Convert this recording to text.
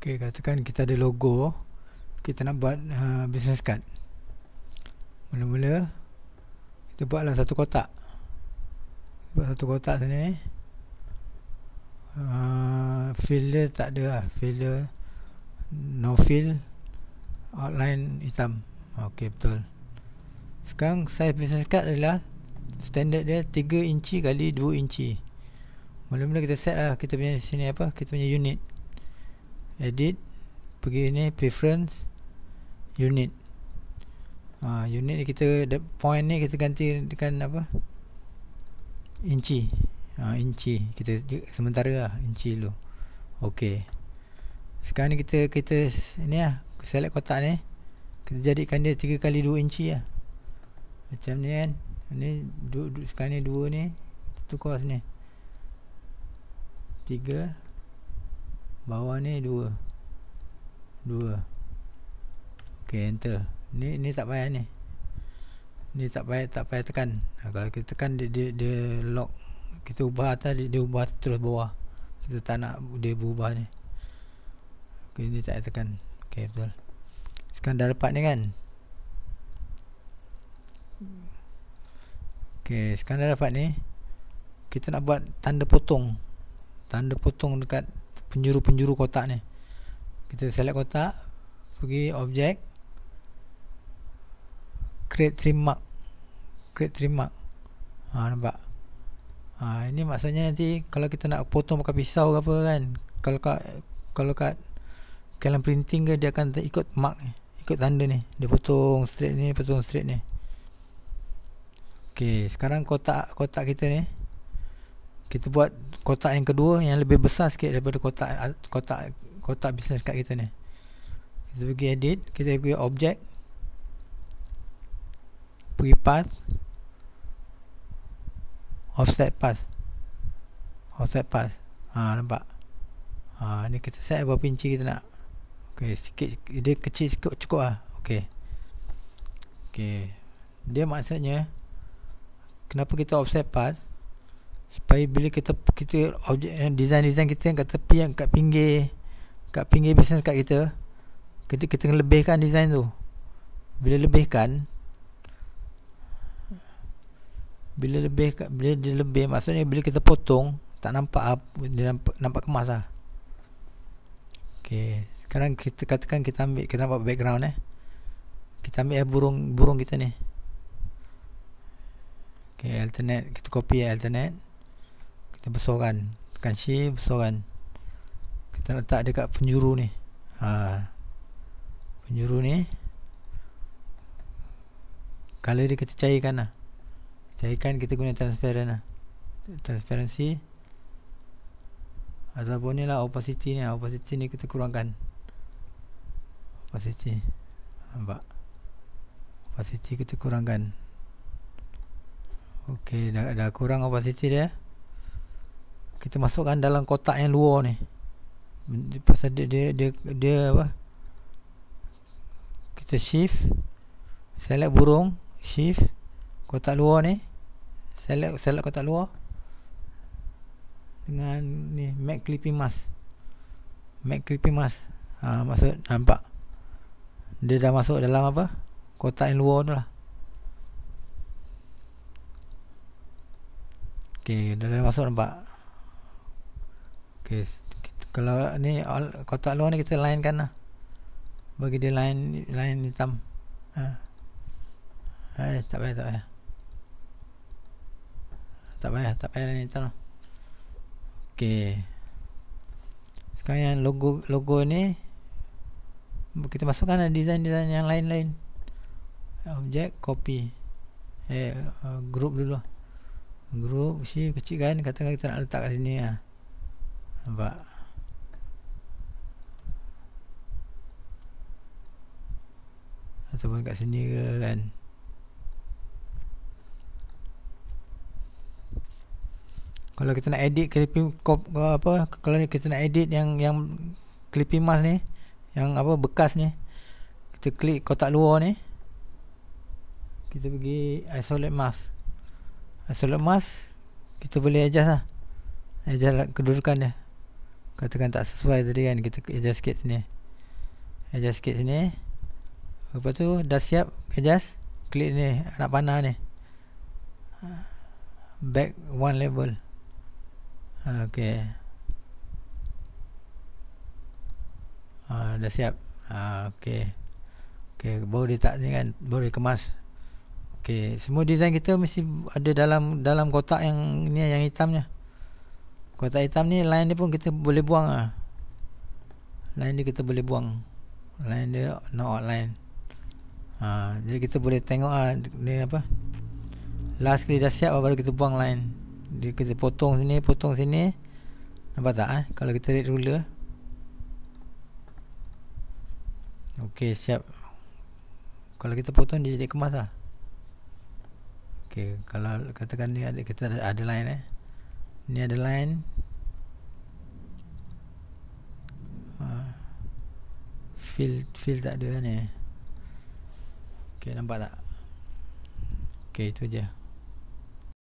Okay, katakan kita ada logo Kita nak buat uh, business card Mula-mula Kita buatlah satu kotak Buat satu kotak sini uh, ha, Fill dia tak ada lah Fill dia No fill Outline hitam Okay, betul Sekarang size business card adalah Standard dia 3 inci kali 2 inci Mula-mula kita set lah kita punya sini apa Kita punya unit edit pergi ni preference unit uh, unit ni kita point ni kita ganti dengan apa inci uh, inci kita sementara lah inci dulu ok sekarang ni kita kita ni lah select kotak ni kita jadikan dia tiga kali dua inci lah macam ni kan ni du, du, sekarang ni dua ni kita tukar sini 3 bawah ni dua dua ok enter ni ni tak payah ni ni tak payah tak payah tekan ha, kalau kita tekan dia, dia dia lock kita ubah atas dia, dia ubah terus bawah kita tak nak dia berubah ni ok ni tak payah tekan ok betul sekarang dah dapat ni kan ok sekarang dah dapat ni kita nak buat tanda potong tanda potong dekat penjuru-penjuru kotak ni kita select kotak pergi objek create trim mark create trim mark ha nampak ha ini maksudnya nanti kalau kita nak potong pakai pisau ke apa kan kalau kat kalau kat kalau printing ke dia akan ikut mark ni ikut tanda ni dia potong straight ni potong straight ni okey sekarang kotak kotak kita ni kita buat kotak yang kedua yang lebih besar sikit daripada kotak kotak kotak business card kita ni kita pergi edit kita pergi objek pergi path offset path offset path ha nampak ha ni kita set berapa inci kita nak okey sikit dia kecil sikit cukup ah okey okey dia maksudnya kenapa kita offset path supaya bila kita kita objek eh, design-design kita yang kat tepi yang kat pinggir kat pinggir business card kita kita kita lebihkan design tu bila lebihkan bila lebih bila dia lebih maksudnya bila kita potong tak nampak dia nampak, nampak kemas lah okay. sekarang kita katakan kita ambil kita nampak background eh kita ambil eh, burung burung kita ni okay, alternate kita copy eh, alternate Kan kita bersorang kan syir bersorang kita letak dekat penjuru ni ha. penjuru ni kalau dia kita cairkan lah cairkan kita guna transparan lah transparansi ataupun ni lah opacity ni lah. opacity ni kita kurangkan opacity nampak opacity kita kurangkan ok dah, dah kurang opacity dia kita masukkan dalam kotak yang luar ni pasal dia dia dia, dia apa kita shift select burung shift kotak luar ni select select kotak luar dengan ni make clipping mask Make clipping mask ha, maksud nampak dia dah masuk dalam apa kotak yang luar tu lah Okay, dah, dah masuk nampak Okey, kalau ni kotak luar ni kita line kan lah. Bagi dia lain-lain hitam. Ha. Eh, tak payah, tak payah. Tak payah, tak payah line hitam. Okey. Sekarang yang logo logo ni kita masukkan lah design-design yang lain-lain. Objek copy. Eh, uh, group dulu. Lah. Group, si kecil kan, katakan kita nak letak kat sini lah. Ya và ataupun kat sini kan kalau kita nak edit clipping apa kalau kita nak edit yang yang clipping mask ni yang apa bekas ni kita klik kotak luar ni kita pergi isolate mask isolate mask kita boleh adjust lah adjust lah kedudukan dia katakan tak sesuai tadi kan kita adjust sikit sini adjust sikit sini lepas tu dah siap adjust klik ni nak panah ni back one level ok Ah, dah siap ah, okay. Okay, baru dia tak ni kan baru dia kemas okay. semua design kita mesti ada dalam dalam kotak yang ni yang hitamnya Kotak hitam ni line dia pun kita boleh buang ah. Line dia kita boleh buang. Line dia no outline. Ha, jadi kita boleh tengok ah ni apa? Last kali dah siap baru kita buang line. Dia kita potong sini, potong sini. Nampak tak eh? Kalau kita red ruler. Okey, siap. Kalau kita potong dia jadi kemas lah. Okey, kalau katakan ni ada kita ada line eh ni ada line ah. fill fill tak ada ni okey nampak tak okey itu je